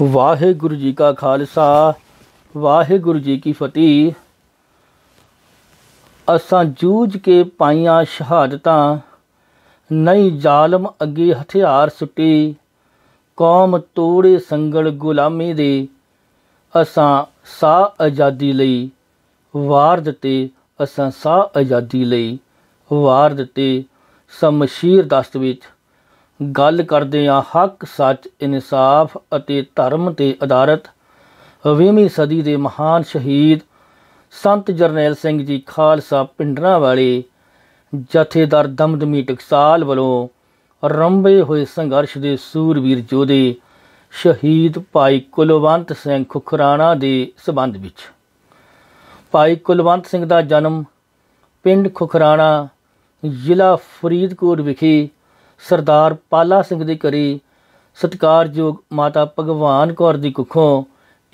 ਵਾਹਿਗੁਰੂ ਜੀ ਕਾ ਖਾਲਸਾ ਵਾਹਿਗੁਰੂ ਜੀ ਕੀ ਫਤਿਹ ਅਸਾਂ ਜੂਝ ਕੇ ਪਾਈਆਂ ਸ਼ਹਾਦਤਾਂ ਨਹੀਂ ਜ਼ਾਲਮ ਅੱਗੇ ਹਥਿਆਰ ਸੁੱਟੇ ਕੌਮ ਤੋੜੇ ਸੰਗਲ ਗੁਲਾਮੀ ਦੇ ਅਸਾਂ ਸਾ ਆਜ਼ਾਦੀ ਲਈ ਵਾਰ ਦਿੱਤੇ ਅਸਾਂ ਸਾ ਆਜ਼ਾਦੀ ਲਈ ਵਾਰ ਦਿੱਤੇ ਸਮਸ਼ੀਰ ਦਸਤ ਵਿੱਚ ਗੱਲ ਕਰਦੇ ਆ ਹੱਕ ਸੱਚ ਇਨਸਾਫ ਅਤੇ ਧਰਮ ਤੇ ਆਧਾਰਿਤ 20ਵੀਂ ਸਦੀ ਦੇ ਮਹਾਨ ਸ਼ਹੀਦ ਸੰਤ ਜਰਨੈਲ ਸਿੰਘ ਜੀ ਖਾਲਸਾ ਪਿੰਡਰਾ ਵਾਲੇ ਜਥੇਦਾਰ ਦਮਦਮੀ ਟਕਸਾਲ ਵੱਲੋਂ ਰੰਬੇ ਹੋਏ ਸੰਘਰਸ਼ ਦੇ ਸੂਰਬੀਰ ਜੋਦੇ ਸ਼ਹੀਦ ਭਾਈ ਕੁਲਵੰਤ ਸਿੰਘ ਖੁਖਰਾਣਾ ਦੇ ਸਬੰਧ ਵਿੱਚ ਭਾਈ ਕੁਲਵੰਤ ਸਿੰਘ ਦਾ ਜਨਮ ਪਿੰਡ ਖੁਖਰਾਣਾ ਜ਼ਿਲ੍ਹਾ ਫਰੀਦਕੋਟ ਵਿਖੇ ਸਰਦਾਰ ਪਾਲਾ ਸਿੰਘ ਦੀ ਕਰੀ ਸਤਕਾਰਯੋਗ ਮਾਤਾ ਭਗਵਾਨ ਕੌਰ ਦੀ ਕੁੱਖੋਂ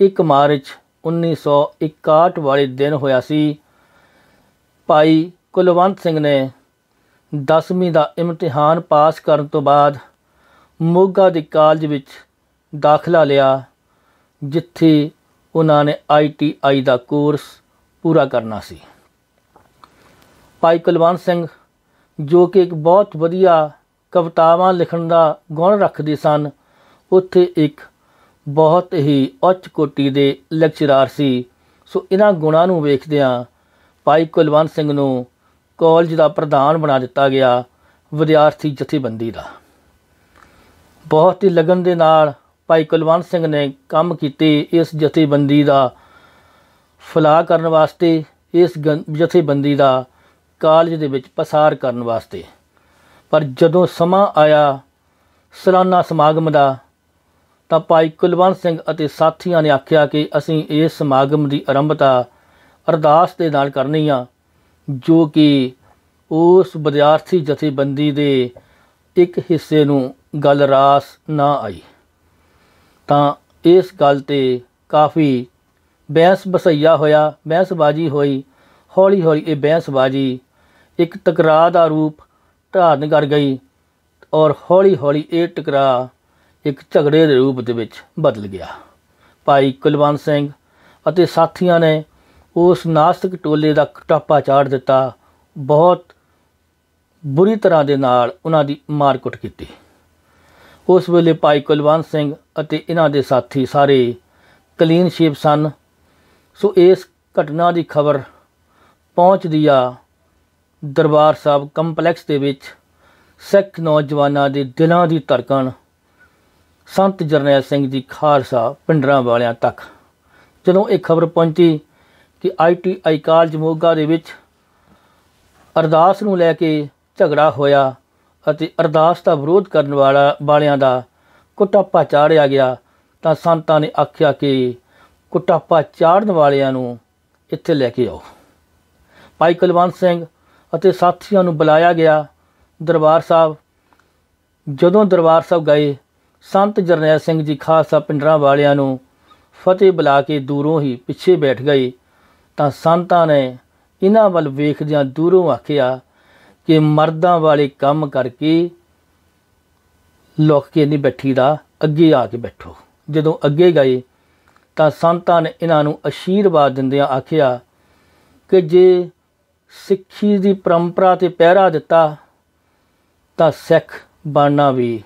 1 ਮਾਰਚ 1961 ਵਾਲੇ ਦਿਨ ਹੋਇਆ ਸੀ ਭਾਈ ਕੁਲਵੰਤ ਸਿੰਘ ਨੇ 10ਵੀਂ ਦਾ ਇਮਤਿਹਾਨ ਪਾਸ ਕਰਨ ਤੋਂ ਬਾਅਦ ਮੋਗਾ ਦੇ ਕਾਲਜ ਵਿੱਚ ਦਾਖਲਾ ਲਿਆ ਜਿੱਥੇ ਉਹਨਾਂ ਨੇ ਆਈਟੀਆਈ ਦਾ ਕੋਰਸ ਪੂਰਾ ਕਰਨਾ ਸੀ ਭਾਈ ਕੁਲਵੰਤ ਸਿੰਘ ਜੋ ਕਿ ਇੱਕ ਬਹੁਤ ਵਧੀਆ ਕਵਿਤਾਵਾਂ ਲਿਖਣ ਦਾ ਗੁਣ ਰੱਖਦੇ ਸਨ ਉੱਥੇ ਇੱਕ ਬਹੁਤ ਹੀ ਉੱਚ ਕੋਟੀ ਦੇ ਲੈਕਚਰਾਰ ਸੀ ਸੋ ਇਹਨਾਂ ਗੁਣਾਂ ਨੂੰ ਵੇਖਦਿਆਂ ਭਾਈ ਕੁਲਵੰਤ ਸਿੰਘ ਨੂੰ ਕਾਲਜ ਦਾ ਪ੍ਰਧਾਨ ਬਣਾ ਦਿੱਤਾ ਗਿਆ ਵਿਦਿਆਰਥੀ ਜਥੇਬੰਦੀ ਦਾ ਬਹੁਤ ਹੀ ਲਗਨ ਦੇ ਨਾਲ ਭਾਈ ਕੁਲਵੰਤ ਸਿੰਘ ਨੇ ਕੰਮ ਕੀਤੇ ਇਸ ਜਥੇਬੰਦੀ ਦਾ ਫਲਾਹ ਕਰਨ ਵਾਸਤੇ ਇਸ ਜਥੇਬੰਦੀ ਦਾ ਕਾਲਜ ਦੇ ਵਿੱਚ ਪਸਾਰ ਕਰਨ ਵਾਸਤੇ ਪਰ ਜਦੋਂ ਸਮਾਂ ਆਇਆ ਸਲਾਨਾ ਸਮਾਗਮ ਦਾ ਤਾਂ ਭਾਈ ਕੁਲਵੰਤ ਸਿੰਘ ਅਤੇ ਸਾਥੀਆਂ ਨੇ ਆਖਿਆ ਕਿ ਅਸੀਂ ਇਸ ਸਮਾਗਮ ਦੀ ਆਰੰਭਤਾ ਅਰਦਾਸ ਦੇ ਨਾਲ ਕਰਨੀ ਆ ਜੋ ਕਿ ਉਸ ਵਿਦਿਆਰਥੀ ਜਥੇਬੰਦੀ ਦੇ ਇੱਕ ਹਿੱਸੇ ਨੂੰ ਗੱਲ ਰਾਸ ਨਾ ਆਈ ਤਾਂ ਇਸ ਗੱਲ ਤੇ ਕਾਫੀ ਬਹਿਸ ਬਸਈਆ ਹੋਇਆ ਬਹਿਸਬਾਜੀ ਹੋਈ ਹੌਲੀ ਹੌਲੀ ਇਹ ਬਹਿਸਬਾਜੀ ਇੱਕ ਤਕਰਾਰ ਦਾ ਰੂਪ ਧਾਰਨ ਕਰ ਗਈ ਔਰ ਹੌਲੀ-ਹੌਲੀ ਇਹ ਟਕਰਾ ਇੱਕ ਝਗੜੇ ਦੇ ਰੂਪ ਦੇ ਵਿੱਚ ਬਦਲ ਗਿਆ ਭਾਈ ਕੁਲਵੰਤ ਸਿੰਘ ਅਤੇ ਸਾਥੀਆਂ ਨੇ ਉਸ ਨਾਸਤਿਕ ਟੋਲੇ ਦਾ ਟਾਪਾ ਚਾੜ ਦਿੱਤਾ ਬਹੁਤ ਬੁਰੀ ਤਰ੍ਹਾਂ ਦੇ ਨਾਲ ਉਹਨਾਂ ਦੀ ਮਾਰਕੁੱਟ ਕੀਤੀ ਉਸ ਵੇਲੇ ਭਾਈ ਕੁਲਵੰਤ ਸਿੰਘ ਅਤੇ ਇਹਨਾਂ ਦੇ ਸਾਥੀ ਸਾਰੇ ਕਲੀਨ ਸ਼ੇਪ ਸਨ ਸੋ ਇਸ ਘਟਨਾ ਦੀ ਖਬਰ ਪਹੁੰਚਦੀ ਆ ਦਰਬਾਰ ਸਾਹਿਬ ਕੰਪਲੈਕਸ ਦੇ ਵਿੱਚ ਸਿੱਖ ਨੌਜਵਾਨਾਂ ਦੇ ਦਿਲਾਂ ਦੀ ਧੜਕਣ ਸੰਤ ਜਰਨੈਲ ਸਿੰਘ ਜੀ ਖਾਲਸਾ ਪਿੰਡਰਾਂ ਵਾਲਿਆਂ ਤੱਕ ਜਦੋਂ ਇਹ ਖਬਰ ਪਹੁੰਚੀ ਕਿ ਆਈਟੀਆਈ ਕਾਲਜ ਮੋਗਾ ਦੇ ਵਿੱਚ ਅਰਦਾਸ ਨੂੰ ਲੈ ਕੇ ਝਗੜਾ ਹੋਇਆ ਅਤੇ ਅਰਦਾਸ ਦਾ ਵਿਰੋਧ ਕਰਨ ਵਾਲਾ ਵਾਲਿਆਂ ਦਾ ਕੁੱਟਾਪਾ ਚਾੜਿਆ ਗਿਆ ਤਾਂ ਸੰਤਾਂ ਨੇ ਆਖਿਆ ਕਿ ਕੁੱਟਾਪਾ ਚਾੜਨ ਵਾਲਿਆਂ ਨੂੰ ਇੱਥੇ ਲੈ ਕੇ ਆਓ ਭਾਈ ਕੁਲਵੰਤ ਸਿੰਘ ਅਤੇ ਸਾਥੀਆਂ ਨੂੰ ਬੁਲਾਇਆ ਗਿਆ ਦਰਬਾਰ ਸਾਹਿਬ ਜਦੋਂ ਦਰਬਾਰ ਸਾਹਿਬ ਗਏ ਸੰਤ ਜਰਨੈਲ ਸਿੰਘ ਜੀ ਖਾਸਾ ਪਿੰਡਰਾਂ ਵਾਲਿਆਂ ਨੂੰ ਫਤਿਹ ਬੁਲਾ ਕੇ ਦੂਰੋਂ ਹੀ ਪਿੱਛੇ ਬੈਠ ਗਏ ਤਾਂ ਸੰਤਾਂ ਨੇ ਇਹਨਾਂ ਵੱਲ ਵੇਖਦਿਆਂ ਦੂਰੋਂ ਆਖਿਆ ਕਿ ਮਰਦਾਂ ਵਾਲੇ ਕੰਮ ਕਰਕੇ ਲੋਕ ਕੇ ਨਹੀਂ ਬੈਠੀ ਦਾ ਅੱਗੇ ਆ ਕੇ ਬੈਠੋ ਜਦੋਂ ਅੱਗੇ ਗਏ ਤਾਂ ਸੰਤਾਂ ਨੇ ਇਹਨਾਂ ਨੂੰ ਅਸ਼ੀਰਵਾਦ ਦਿੰਦਿਆਂ ਆਖਿਆ ਕਿ ਜੇ ਸਿੱਖੀ ਦੀ ਪਰੰਪਰਾ ਤੇ ਪਹਿਰਾ ਦਿੱਤਾ ਤਾਂ ਸਿੱਖ ਬਣਨਾ ਵੀ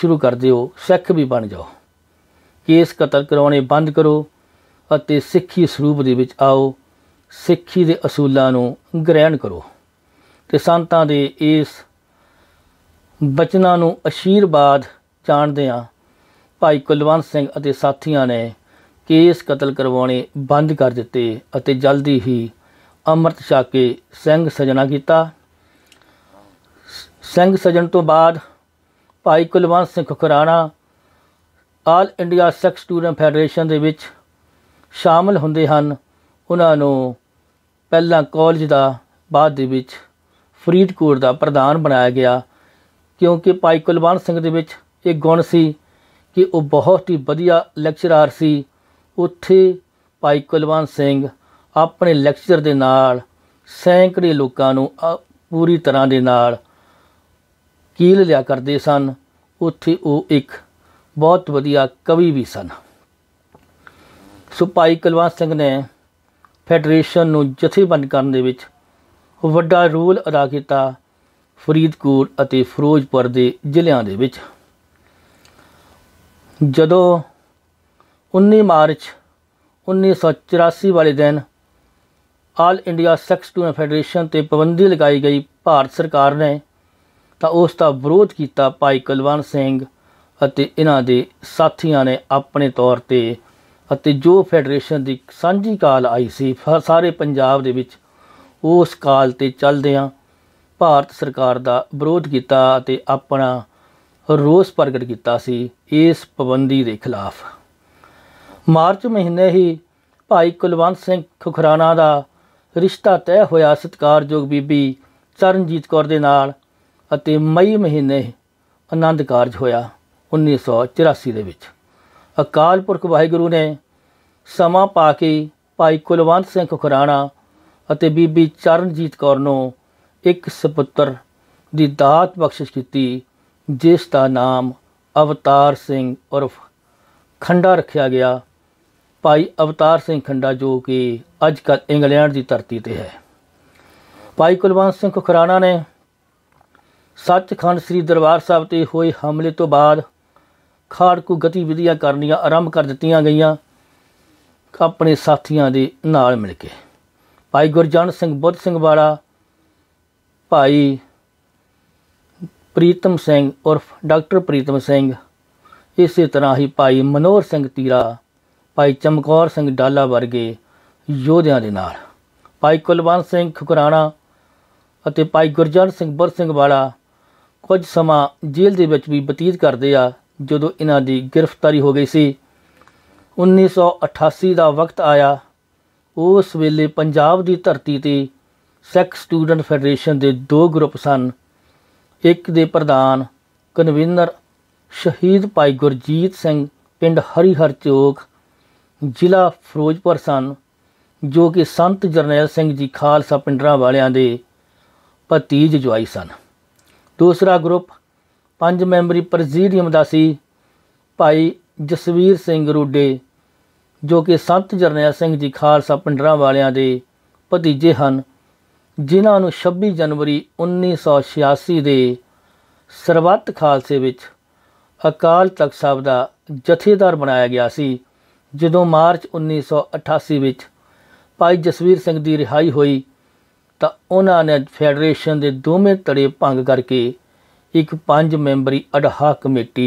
ਸ਼ੁਰੂ ਕਰ ਦਿਓ ਸਿੱਖ ਵੀ ਬਣ ਜਾਓ ਕੇਸ ਕਤਲ ਕਰਾਉਣੇ ਬੰਦ ਕਰੋ ਅਤੇ ਸਿੱਖੀ ਸਰੂਪ ਦੇ ਵਿੱਚ ਆਓ ਸਿੱਖੀ ਦੇ ਅਸੂਲਾਂ ਨੂੰ ਗ੍ਰਹਿਣ ਕਰੋ ਤੇ ਸੰਤਾਂ ਦੇ ਇਸ ਬਚਨਾਂ ਨੂੰ ਅਸ਼ੀਰਵਾਦ ਜਾਣਦੇ ਆ ਭਾਈ ਕੁਲਵੰਤ ਸਿੰਘ ਅਤੇ ਸਾਥੀਆਂ ਨੇ ਕੇਸ ਕਤਲ ਕਰਵਾਉਣੇ ਬੰਦ ਕਰ ਦਿੱਤੇ ਅਤੇ ਜਲਦੀ ਹੀ ਅੰਮ੍ਰਿਤ ਛਕ ਕੇ ਸਿੰਘ ਸਜਣਾ ਕੀਤਾ ਸਿੰਘ ਸਜਣ ਤੋਂ ਬਾਅਦ Bhai Kulwant Singh Khurana all India Sikh student federation ਦੇ ਵਿੱਚ ਸ਼ਾਮਲ ਹੁੰਦੇ ਹਨ ਉਹਨਾਂ ਨੂੰ ਪਹਿਲਾਂ ਕਾਲਜ ਦਾ ਬਾਅਦ ਦੇ ਵਿੱਚ ਫਰੀਦਕੋਟ ਦਾ ਪ੍ਰਧਾਨ ਬਣਾਇਆ ਗਿਆ ਕਿਉਂਕਿ ਭਾਈ ਕੁਲਵੰਤ ਸਿੰਘ ਦੇ ਵਿੱਚ ਇਹ ਗੁਣ ਸੀ ਕਿ ਉਹ ਬਹੁਤ ਹੀ ਵਧੀਆ ਲੈਕਚਰਰ ਸੀ ਉੱਥੇ ਭਾਈ ਕੁਲਵੰਤ ਸਿੰਘ ਆਪਣੇ ਲੈਕਚਰ ਦੇ ਨਾਲ ਸੈਂਕੜੇ ਲੋਕਾਂ ਨੂੰ ਪੂਰੀ ਤਰ੍ਹਾਂ ਦੇ ਨਾਲ ਕੀਲ ਲਿਆ ਕਰਦੇ ਸਨ ਉੱਥੇ ਉਹ ਇੱਕ ਬਹੁਤ ਵਧੀਆ ਕਵੀ ਵੀ ਸਨ ਸੁਪਾਈ ਕਲਵਾਨ ਸਿੰਘ ਨੇ ਫੈਡਰੇਸ਼ਨ ਨੂੰ ਜਥੇਬੰਦ ਕਰਨ ਦੇ ਵਿੱਚ ਵੱਡਾ ਰੋਲ ਅਦਾ ਕੀਤਾ ਫਰੀਦਕੋਟ ਅਤੇ ਫਿਰੋਜ਼ਪੁਰ ਦੇ ਜ਼ਿਲ੍ਹਿਆਂ ਦੇ ਵਿੱਚ ਜਦੋਂ 19 ਮਾਰਚ 1984 ਵਾਲੇ ਦਿਨ ਆਲ ਇੰਡੀਆ ਸੈਕਸ ਟੂ ਫੈਡਰੇਸ਼ਨ ਤੇ ਪਾਬੰਦੀ ਲਗਾਈ ਗਈ ਭਾਰਤ ਸਰਕਾਰ ਨੇ ਤਾਂ ਉਸ ਦਾ ਵਿਰੋਧ ਕੀਤਾ ਭਾਈ ਕੁਲਵੰਤ ਸਿੰਘ ਅਤੇ ਇਹਨਾਂ ਦੇ ਸਾਥੀਆਂ ਨੇ ਆਪਣੇ ਤੌਰ ਤੇ ਅਤੇ ਜੋ ਫੈਡਰੇਸ਼ਨ ਦੀ ਸਾਂਝੀ ਕਾਲ ਆਈ ਸੀ ਸਾਰੇ ਪੰਜਾਬ ਦੇ ਵਿੱਚ ਉਸ ਕਾਲ ਤੇ ਚੱਲਦਿਆਂ ਭਾਰਤ ਸਰਕਾਰ ਦਾ ਵਿਰੋਧ ਕੀਤਾ ਅਤੇ ਆਪਣਾ ਰੋਸ ਪ੍ਰਗਟ ਕੀਤਾ ਸੀ ਇਸ ਪਾਬੰਦੀ ਦੇ ਖਿਲਾਫ ਮਾਰਚ ਮਹੀਨੇ ਹੀ ਭਾਈ ਕੁਲਵੰਤ ਸਿੰਘ ਖੁਖਰਾਣਾ ਦਾ ਰਿਸ਼ਤਾ ਤੈ ਹੋਇਆ ਸਤਕਾਰਯੋਗ ਬੀਬੀ ਚਰਨਜੀਤ ਕੌਰ ਦੇ ਨਾਲ ਅਤੇ ਮਈ ਮਹੀਨੇ ਆਨੰਦ ਕਾਰਜ ਹੋਇਆ 1984 ਦੇ ਵਿੱਚ ਅਕਾਲ ਪੁਰਖ ਵਾਹਿਗੁਰੂ ਨੇ ਸਮਾਂ ਪਾ ਕੇ ਭਾਈ ਕੁਲਵੰਤ ਸਿੰਘ ਖੁਰਾਣਾ ਅਤੇ ਬੀਬੀ ਚਰਨਜੀਤ ਕੌਰ ਨੂੰ ਇੱਕ ਸੁਪੁੱਤਰ ਦੀ ਦਾਤ ਬਖਸ਼ਿਸ਼ ਕੀਤੀ ਜਿਸ ਦਾ ਨਾਮ ਅਵਤਾਰ ਸਿੰਘ ਉਰਫ ਖੰਡਾ ਰੱਖਿਆ ਗਿਆ ਭਾਈ ਅਵਤਾਰ ਸਿੰਘ ਖੰਡਾ ਜੋ ਕਿ ਅੱਜ ਕੱਲ ਇੰਗਲੈਂਡ ਦੀ ਧਰਤੀ ਤੇ ਹੈ ਭਾਈ ਕੁਲਵੰਤ ਸਿੰਘ ਖੁਰਾਣਾ ਨੇ ਸੱਚਖੰਡ ਸ੍ਰੀ ਦਰਬਾਰ ਸਾਹਿਬ ਤੇ ਹੋਏ ਹਮਲੇ ਤੋਂ ਬਾਅਦ ਖਾੜਕੂ ਗਤੀਵਿਧੀਆਂ ਕਰਨੀਆਂ ਆਰੰਭ ਕਰ ਦਿੱਤੀਆਂ ਗਈਆਂ ਆਪਣੇ ਸਾਥੀਆਂ ਦੇ ਨਾਲ ਮਿਲ ਕੇ ਭਾਈ ਗੁਰਜਨ ਸਿੰਘ ਬੁੱਧ ਸਿੰਘ ਵਾਲਾ ਭਾਈ ਪ੍ਰੀਤਮ ਸਿੰਘ ਉਰਫ ਡਾਕਟਰ ਪ੍ਰੀਤਮ ਸਿੰਘ ਇਸੇ ਤਰ੍ਹਾਂ ਹੀ ਭਾਈ ਮਨੋਰ ਸਿੰਘ ਤੀਰਾ ਭਾਈ ਚਮਕੌਰ ਸਿੰਘ ਡਾਲਾ ਵਰਗੇ ਯੋਧਿਆਂ ਦੇ ਨਾਲ ਭਾਈ ਕੁਲਵੰਤ ਸਿੰਘ ਖੁਕਰਾਣਾ ਅਤੇ ਭਾਈ ਗੁਰਜਨ ਸਿੰਘ ਬਰ ਸਿੰਘ ਵਾਲਾ ਕੁਝ ਸਮਾਂ ਜੇਲ੍ਹ ਦੇ ਵਿੱਚ ਵੀ ਬਤੀਤ ਕਰਦੇ ਆ ਜਦੋਂ ਇਹਨਾਂ ਦੀ ਗ੍ਰਿਫਤਾਰੀ ਹੋ ਗਈ ਸੀ 1988 ਦਾ ਵਕਤ ਆਇਆ ਉਸ ਵੇਲੇ ਪੰਜਾਬ ਦੀ ਧਰਤੀ ਤੇ ਸਿੱਖ ਸਟੂਡੈਂਟ ਫੈਡਰੇਸ਼ਨ ਦੇ ਦੋ ਗਰੁੱਪ ਸਨ ਇੱਕ ਦੇ ਪ੍ਰਧਾਨ ਕਨਵੀਨਰ ਸ਼ਹੀਦ ਭਾਈ ਗੁਰਜੀਤ ਸਿੰਘ ਪਿੰਡ ਹਰੀਹਰ ਚੋਕ ਜ਼ਿਲ੍ਹਾ ਫਿਰੋਜ਼ਪੁਰ ਸਨ ਜੋ ਕਿ ਸੰਤ ਜਰਨੈਲ ਸਿੰਘ ਜੀ ਖਾਲਸਾ ਪਿੰਡਰਾ ਵਾਲਿਆਂ ਦੇ ਭਤੀਜ ਜਵਾਈ ਸਨ ਦੂਸਰਾ ਗਰੁੱਪ ਪੰਜ ਮੈਂਬਰੀ ਪ੍ਰੈਜ਼ੀਡੀਅਮ ਦਾ ਸੀ ਭਾਈ ਜਸਵੀਰ ਸਿੰਘ ਰੋਡੇ ਜੋ ਕਿ ਸੰਤ ਜਰਨੈਲ ਸਿੰਘ ਜੀ ਖਾਲਸਾ ਪਿੰਡਰਾ ਵਾਲਿਆਂ ਦੇ ਭਤੀਜੇ ਹਨ ਜਿਨ੍ਹਾਂ ਨੂੰ 26 ਜਨਵਰੀ 1986 ਦੇ ਸਰਬੱਤ ਖਾਲਸੇ ਵਿੱਚ ਅਕਾਲ ਤਖਤ ਸਾਹਿਬ ਦਾ ਜਥੇਦਾਰ ਬਣਾਇਆ ਗਿਆ ਸੀ ਜਦੋਂ ਮਾਰਚ 1988 ਵਿੱਚ ਭਾਈ ਜਸਵੀਰ ਸਿੰਘ ਦੀ ਰਿਹਾਈ ਹੋਈ ਤਾਂ ਉਹਨਾਂ ਨੇ ਫੈਡਰੇਸ਼ਨ ਦੇ ਦੋਵੇਂ ਧੜੇ ਭੰਗ ਕਰਕੇ ਇੱਕ ਪੰਜ ਮੈਂਬਰੀ ਅਡਹਾ ਕਮੇਟੀ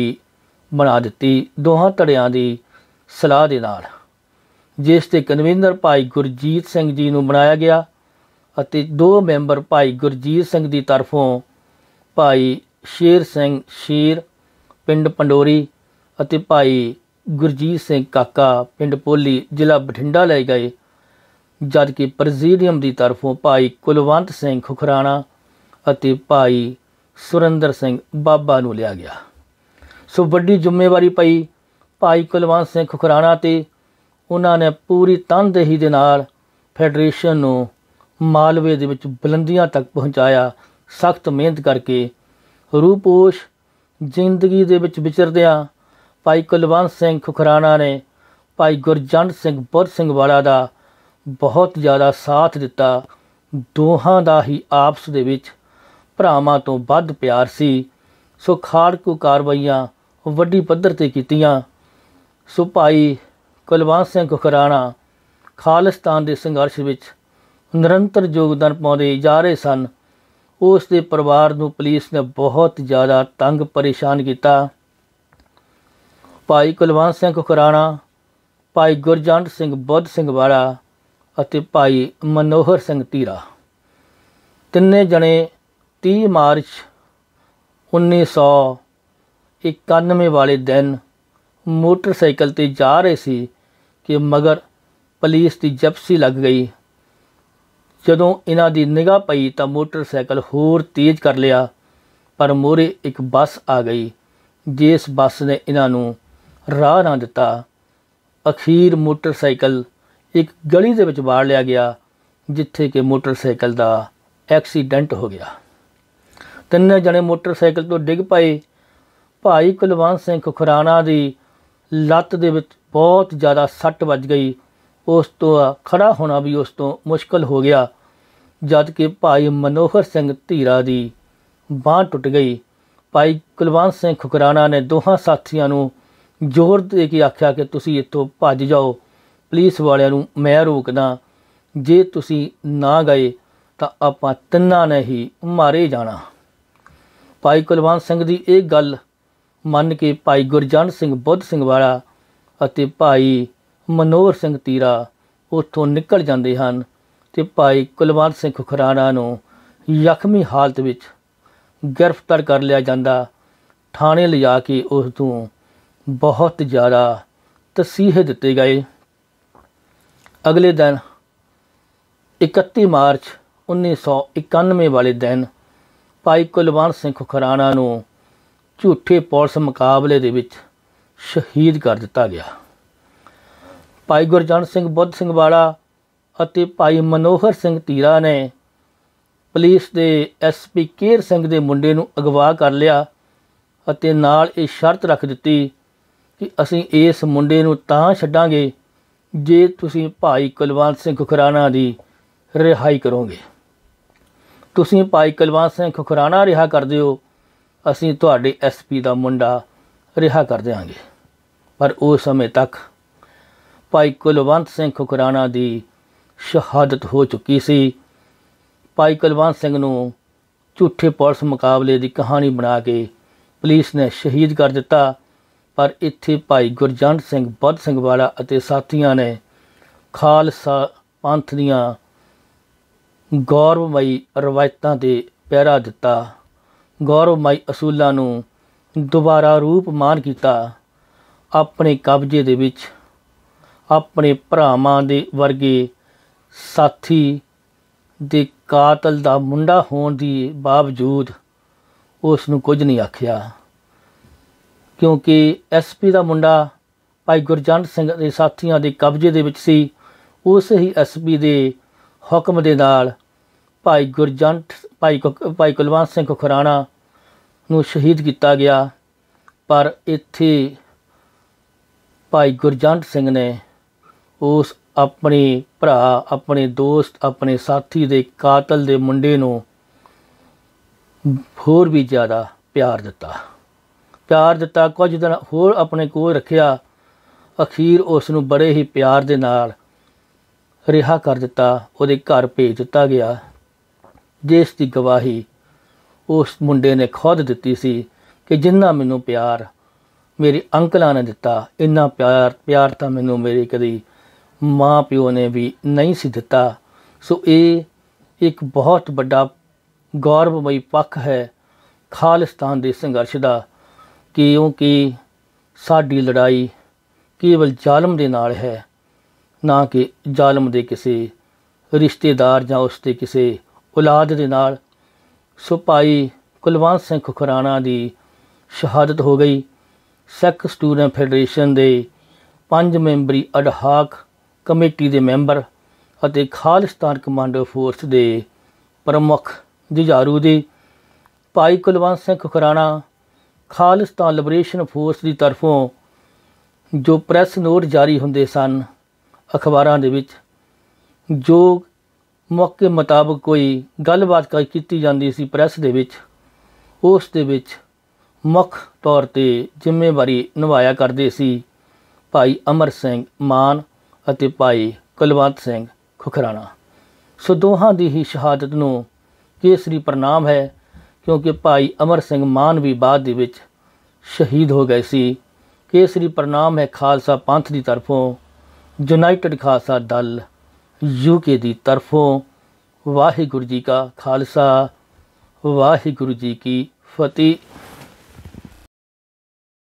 ਬਣਾ ਦਿੱਤੀ ਦੋਹਾਂ ਧੜਿਆਂ ਦੀ ਸਲਾਹ ਦੇ ਨਾਲ ਜਿਸ ਤੇ ਕਨਵੀਨਰ ਭਾਈ ਗੁਰਜੀਤ ਸਿੰਘ ਜੀ ਨੂੰ ਬਣਾਇਆ ਗਿਆ ਅਤੇ ਦੋ ਮੈਂਬਰ ਭਾਈ ਗੁਰਜੀਤ ਸਿੰਘ ਦੀ ਤਰਫੋਂ ਭਾਈ ਸ਼ੇਰ ਸਿੰਘ ਸ਼ੀਰ ਪਿੰਡ ਪੰਡੋਰੀ ਅਤੇ ਭਾਈ ਗੁਰਜੀਤ ਸਿੰਘ ਕਾਕਾ ਪਿੰਡ ਪੋਲੀ ਜ਼ਿਲ੍ਹਾ ਬਠਿੰਡਾ ਲੈ ਗਏ ਜਦ ਕਿ ਪ੍ਰੈਜ਼ੀਡੀਅਮ ਦੀ ਤਰਫੋਂ ਭਾਈ ਕੁਲਵੰਤ ਸਿੰਘ ਖੁਖਰਾਣਾ ਅਤੇ ਭਾਈ ਸੁਰਿੰਦਰ ਸਿੰਘ ਬਾਬਾ ਨੂੰ ਲਿਆ ਗਿਆ ਸੋ ਵੱਡੀ ਜ਼ਿੰਮੇਵਾਰੀ ਪਈ ਭਾਈ ਕੁਲਵੰਤ ਸਿੰਘ ਖੁਖਰਾਣਾ ਤੇ ਉਹਨਾਂ ਨੇ ਪੂਰੀ ਤਨਦੇਹੀ ਦੇ ਨਾਲ ਫੈਡਰੇਸ਼ਨ ਨੂੰ ਮਾਲਵੇ ਦੇ ਵਿੱਚ ਬੁਲੰਦੀਆਂ ਤੱਕ ਪਹੁੰਚਾਇਆ ਸਖਤ ਮਿਹਨਤ ਕਰਕੇ ਰੂਪੋਸ਼ ਜ਼ਿੰਦਗੀ ਦੇ ਵਿੱਚ ਵਿਚਰਦਿਆਂ ਭਾਈ ਕੁਲਵੰਤ ਸਿੰਘ ਖੁਖਰਾਣਾ ਨੇ ਭਾਈ ਗੁਰਜੰਟ ਸਿੰਘ ਬੁਰ ਸਿੰਘ ਵਾਲਾ ਦਾ ਬਹੁਤ ਜ਼ਿਆਦਾ ਸਾਥ ਦਿੱਤਾ ਦੋਹਾਂ ਦਾ ਹੀ ਆਪਸ ਦੇ ਵਿੱਚ ਭਰਾਵਾਂ ਤੋਂ ਵੱਧ ਪਿਆਰ ਸੀ ਸੋ ਖਾੜਕੂ ਕਾਰਵਾਈਆਂ ਵੱਡੀ ਪੱਧਰ ਤੇ ਕੀਤੀਆਂ ਸੋ ਭਾਈ ਕੁਲਵੰਤ ਸਿੰਘ ਖੁਖਰਾਣਾ ਖਾਲਿਸਤਾਨ ਦੇ ਸੰਘਰਸ਼ ਵਿੱਚ ਨਿਰੰਤਰ ਯੋਗਦਾਨ ਪਾਉਂਦੇ ਜਾ ਰਹੇ ਸਨ ਉਸ ਦੇ ਪਰਿਵਾਰ ਨੂੰ ਪੁਲਿਸ ਨੇ ਬਹੁਤ ਜ਼ਿਆਦਾ ਤੰਗ ਪਰੇਸ਼ਾਨ ਕੀਤਾ ਭਾਈ ਕੁਲਵੰਤ ਸਿੰਘ ਖੁਰਾਣਾ ਭਾਈ ਗੁਰਜੰਟ ਸਿੰਘ ਬੁੱਧ ਸਿੰਘ ਵਾਲਾ ਅਤੇ ਭਾਈ ਮਨੋਹਰ ਸਿੰਘ ਤੀਰਾ ਤਿੰਨੇ ਜਣੇ 30 ਮਾਰਚ 1991 ਵਾਲੇ ਦਿਨ ਮੋਟਰਸਾਈਕਲ ਤੇ ਜਾ ਰਹੇ ਸੀ ਕਿ ਮਗਰ ਪੁਲਿਸ ਦੀ ਜਪਸੀ ਲੱਗ ਗਈ ਜਦੋਂ ਇਹਨਾਂ ਦੀ ਨਿਗਾਹ ਪਈ ਤਾਂ ਮੋਟਰਸਾਈਕਲ ਹੋਰ ਤੇਜ਼ ਕਰ ਲਿਆ ਪਰ ਮੋਰੇ ਇੱਕ ਬੱਸ ਆ ਗਈ ਜਿਸ ਬੱਸ ਨੇ ਇਹਨਾਂ ਨੂੰ ਰਾਹ ਨਾ ਦਿੱਤਾ ਅਖੀਰ ਮੋਟਰਸਾਈਕਲ ਇੱਕ ਗਲੀ ਦੇ ਵਿੱਚ ਵਾੜ ਲਿਆ ਗਿਆ ਜਿੱਥੇ ਕਿ ਮੋਟਰਸਾਈਕਲ ਦਾ ਐਕਸੀਡੈਂਟ ਹੋ ਗਿਆ ਤਿੰਨੇ ਜਣੇ ਮੋਟਰਸਾਈਕਲ ਤੋਂ ਡਿੱਗ ਪਏ ਭਾਈ ਕੁਲਵੰਤ ਸਿੰਘ ਖੁਰਾਣਾ ਦੀ ਲੱਤ ਦੇ ਵਿੱਚ ਬਹੁਤ ਜ਼ਿਆਦਾ ਸੱਟ ਵੱਜ ਗਈ ਉਸ ਤੋਂ ਖੜਾ ਹੋਣਾ ਵੀ ਉਸ ਤੋਂ ਮੁਸ਼ਕਲ ਹੋ ਗਿਆ ਜਦ ਕਿ ਭਾਈ ਮਨੋਹਰ ਸਿੰਘ ਧੀਰਾ ਦੀ ਬਾਹ ਟੁੱਟ ਗਈ ਭਾਈ ਕੁਲਵੰਤ ਸਿੰਘ ਖੁਰਾਣਾ ਨੇ ਦੋਹਾਂ ਸਾਥੀਆਂ ਨੂੰ ਜ਼ੋਰ ਦੇ ਕੇ ਆਖਿਆ ਕਿ ਤੁਸੀਂ ਇੱਥੋਂ ਭੱਜ ਜਾਓ ਪੁਲਿਸ ਵਾਲਿਆਂ ਨੂੰ ਮੈਂ ਰੋਕਦਾ ਜੇ ਤੁਸੀਂ ਨਾ ਗਏ ਤਾਂ ਆਪਾਂ ਤਿੰਨਾਂ ਨੇ ਹੀ ਮਾਰੇ ਜਾਣਾ ਭਾਈ ਕੁਲਵੰਤ ਸਿੰਘ ਦੀ ਇਹ ਗੱਲ ਮੰਨ ਕੇ ਭਾਈ ਗੁਰਜਨ ਸਿੰਘ ਬੁੱਧ ਸਿੰਘ ਵਾਲਾ ਅਤੇ ਭਾਈ ਮਨੋਹਰ ਸਿੰਘ ਤੀਰਾ ਉੱਥੋਂ ਨਿਕਲ ਜਾਂਦੇ ਹਨ ਤੇ ਭਾਈ ਕੁਲਵੰਤ ਸਿੰਘ ਖੁਖਰਾਣਾ ਨੂੰ ਯਖਮੀ ਹਾਲਤ ਵਿੱਚ ਗ੍ਰਿਫਤਾਰ ਕਰ ਲਿਆ ਜਾਂਦਾ ਥਾਣੇ ਲਿਜਾ ਕੇ ਉਸ ਤੋਂ ਬਹੁਤ ਜ਼ਿਆਦਾ ਤਸੀਹੇ ਦਿੱਤੇ ਗਏ ਅਗਲੇ ਦਿਨ 31 ਮਾਰਚ 1991 ਵਾਲੇ ਦਿਨ ਭਾਈ ਕੁਲਵੰਤ ਸਿੰਘ ਖੁਖਰਾਣਾ ਨੂੰ ਝੂਠੇ ਪੁਲਿਸ ਮੁਕਾਬਲੇ ਦੇ ਵਿੱਚ ਸ਼ਹੀਦ ਕਰ ਦਿੱਤਾ ਗਿਆ ਭਾਈ ਗੁਰਜਨ ਸਿੰਘ ਬੁੱਧ ਸਿੰਘ ਵਾਲਾ ਅਤੇ ਭਾਈ ਮਨੋਹਰ ਸਿੰਘ ਧੀਰਾ ਨੇ ਪੁਲਿਸ ਦੇ ਐਸਪੀ ਕੇਰ ਸਿੰਘ ਦੇ ਮੁੰਡੇ ਨੂੰ ਅਗਵਾ ਕਰ ਲਿਆ ਅਤੇ ਨਾਲ ਇਹ ਸ਼ਰਤ ਰੱਖ ਦਿੱਤੀ ਕਿ ਅਸੀਂ ਇਸ ਮੁੰਡੇ ਨੂੰ ਤਾਂ ਛੱਡਾਂਗੇ ਜੇ ਤੁਸੀਂ ਭਾਈ ਕੁਲਵੰਤ ਸਿੰਘ ਖੁਖਰਾਣਾ ਦੀ ਰਿਹਾਈ ਕਰੋਗੇ ਤੁਸੀਂ ਭਾਈ ਕੁਲਵੰਤ ਸਿੰਘ ਖੁਖਰਾਣਾ ਰਿਹਾ ਕਰ ਦਿਓ ਅਸੀਂ ਤੁਹਾਡੇ ਐਸਪੀ ਦਾ ਮੁੰਡਾ ਰਿਹਾ ਕਰ ਦੇਵਾਂਗੇ ਪਰ ਉਸ ਸਮੇਂ ਤੱਕ ਭਾਈ ਕੁਲਵੰਤ ਸਿੰਘ ਖੁਖਰਾਣਾ ਦੀ ਸ਼ਹਾਦਤ ਹੋ ਚੁੱਕੀ ਸੀ ਭਾਈ ਕੁਲਵੰਤ ਸਿੰਘ ਨੂੰ ਝੂਠੇ ਪੁਲਿਸ ਮੁਕਾਬਲੇ ਦੀ ਕਹਾਣੀ ਬਣਾ ਕੇ ਪੁਲਿਸ ਨੇ ਸ਼ਹੀਦ ਕਰ ਦਿੱਤਾ ਪਰ ਇੱਥੇ ਭਾਈ ਗੁਰਜੰਟ ਸਿੰਘ ਬੱਧ ਸਿੰਘ ਵਾਲਾ ਅਤੇ ਸਾਥੀਆਂ ਨੇ ਖਾਲਸਾ ਪੰਥ ਦੀਆਂ ਗੌਰਵਮਈ ਰਵਾਇਤਾਂ ਤੇ ਪਹਿਰਾ ਦਿੱਤਾ ਗੌਰਵਮਈ ਅਸੂਲਾਂ ਨੂੰ ਦੁਬਾਰਾ ਰੂਪਮਾਨ ਕੀਤਾ ਆਪਣੇ ਕਬਜ਼ੇ ਦੇ ਵਿੱਚ ਆਪਣੇ ਭਰਾਵਾਂ ਦੇ ਵਰਗੇ ਸਾਥੀ ਦੇ ਕਾਤਲ ਦਾ ਮੁੰਡਾ ਹੋਣ ਦੀ ਬਾਵਜੂਦ ਉਸ ਨੂੰ ਕੁਝ ਨਹੀਂ ਆਖਿਆ ਕਿਉਂਕਿ ਐਸਪੀ ਦਾ ਮੁੰਡਾ ਭਾਈ ਗੁਰਜੰਟ ਸਿੰਘ ਦੇ ਸਾਥੀਆਂ ਦੇ ਕਬਜ਼ੇ ਦੇ ਵਿੱਚ ਸੀ ਉਸ ਹੀ ਐਸਪੀ ਦੇ ਹੁਕਮ ਦੇ ਨਾਲ ਭਾਈ ਗੁਰਜੰਟ ਭਾਈ ਭਾਈ ਕੁਲਵੰਤ ਸਿੰਘ ਖੁਰਾਣਾ ਨੂੰ ਸ਼ਹੀਦ ਕੀਤਾ ਗਿਆ ਪਰ ਇੱਥੇ ਭਾਈ ਗੁਰਜੰਟ ਸਿੰਘ ਨੇ ਉਸ ਆਪਣੇ ਭਰਾ ਆਪਣੇ ਦੋਸਤ ਆਪਣੇ ਸਾਥੀ ਦੇ ਕਾਤਲ ਦੇ ਮੁੰਡੇ ਨੂੰ ਹੋਰ ਵੀ ਜ਼ਿਆਦਾ ਪਿਆਰ ਦਿੱਤਾ ਪਿਆਰ ਦਿੱਤਾ ਕੁਝ ਦਿਨ ਹੋਰ ਆਪਣੇ ਕੋਲ ਰੱਖਿਆ ਅਖੀਰ ਉਸ ਨੂੰ ਬੜੇ ਹੀ ਪਿਆਰ ਦੇ ਨਾਲ ਰਿਹਾ ਕਰ ਦਿੱਤਾ ਉਹਦੇ ਘਰ ਭੇਜ ਦਿੱਤਾ ਗਿਆ ਜਿਸ ਦੀ ਗਵਾਹੀ ਉਸ ਮੁੰਡੇ ਨੇ ਖੁਦ ਦਿੱਤੀ ਸੀ ਕਿ ਜਿੰਨਾ ਮੈਨੂੰ ਪਿਆਰ ਮੇਰੇ ਅੰਕਲਾਂ ਨੇ ਦਿੱਤਾ ਇੰਨਾ ਪਿਆਰ ਪਿਆਰ ਤਾਂ ਮੈਨੂੰ ਮੇਰੇ ਕਦੀ ਮਾਂ ਪਿਓ ਨੇ ਵੀ ਨਹੀਂ ਸੀ ਦਿੱਤਾ ਸੋ ਇਹ ਇੱਕ ਬਹੁਤ ਵੱਡਾ ਗੌਰਵਮਈ ਪੱਖ ਹੈ ਖਾਲਿਸਤਾਨ ਦੇ ਸੰਘਰਸ਼ ਦਾ ਕਿਉਂਕਿ ਸਾਡੀ ਲੜਾਈ ਕੇਵਲ ਜ਼ਾਲਮ ਦੇ ਨਾਲ ਹੈ ਨਾ ਕਿ ਜ਼ਾਲਮ ਦੇ ਕਿਸੇ ਰਿਸ਼ਤੇਦਾਰ ਜਾਂ ਉਸ ਦੇ ਕਿਸੇ ਔਲਾਦ ਦੇ ਨਾਲ ਸੋ ਭਾਈ ਕੁਲਵੰਤ ਸਿੰਘ ਖੁਰਾਣਾ ਦੀ ਸ਼ਹਾਦਤ ਹੋ ਗਈ ਸਿੱਖ ਸਟੂਡੈਂਟ ਫੈਡਰੇਸ਼ਨ ਦੇ ਪੰਜ ਮੈਂਬਰੀ ਅਡਹਾਕ ਕਮੇਟੀ ਦੇ ਮੈਂਬਰ ਅਤੇ ਖਾਲਿਸਤਾਨ ਕਮਾਂਡੋ ਫੋਰਸ ਦੇ ਪ੍ਰਮੁੱਖ ਜਿਹਾਰੂ ਦੀ ਭਾਈ ਕੁਲਵੰਤ ਸਿੰਘ ਖੁਰਾਣਾ ਖਾਲਸਤਾਨ ਲਿਬਰੇਸ਼ਨ ਫੋਰਸ ਦੀ ਤਰਫੋਂ ਜੋ ਪ੍ਰੈਸ ਨੋਟ ਜਾਰੀ ਹੁੰਦੇ ਸਨ ਅਖਬਾਰਾਂ ਦੇ ਵਿੱਚ ਜੋ ਮੌਕੇ ਮੁਤਾਬਕ ਕੋਈ ਗੱਲਬਾਤ ਕੀਤੀ ਜਾਂਦੀ ਸੀ ਪ੍ਰੈਸ ਦੇ ਵਿੱਚ ਉਸ ਦੇ ਵਿੱਚ ਮੁੱਖ ਤੌਰ ਤੇ ਜ਼ਿੰਮੇਵਾਰੀ ਨਿਭਾਇਆ ਕਰਦੇ ਸੀ ਭਾਈ ਅਮਰ ਸਿੰਘ ਮਾਨ ਅਤੇ ਭਾਈ ਕੁਲਵੰਤ ਸਿੰਘ ਖੁਖਰਾਣਾ ਸੋ ਦੋਹਾਂ ਦੀ ਹੀ ਸ਼ਹਾਦਤ ਨੂੰ ਕੇਸਰੀ ਪ੍ਰਣਾਮ ਹੈ ਕਿਉਂਕਿ ਭਾਈ ਅਮਰ ਸਿੰਘ ਮਾਨ ਵੀ ਬਾਅਦ ਦੇ ਵਿੱਚ ਸ਼ਹੀਦ ਹੋ ਗਏ ਸੀ ਕੇਸਰੀ ਪ੍ਰਣਾਮ ਹੈ ਖਾਲਸਾ ਪੰਥ ਦੀ ਤਰਫੋਂ ਯੂਨਾਈਟਿਡ ਖਾਲਸਾ ਦਲ ਯੂਕੇ ਦੀ ਤਰਫੋਂ ਵਾਹਿਗੁਰੂ ਜੀ ਕਾ ਖਾਲਸਾ ਵਾਹਿਗੁਰੂ ਜੀ ਕੀ ਫਤਿਹ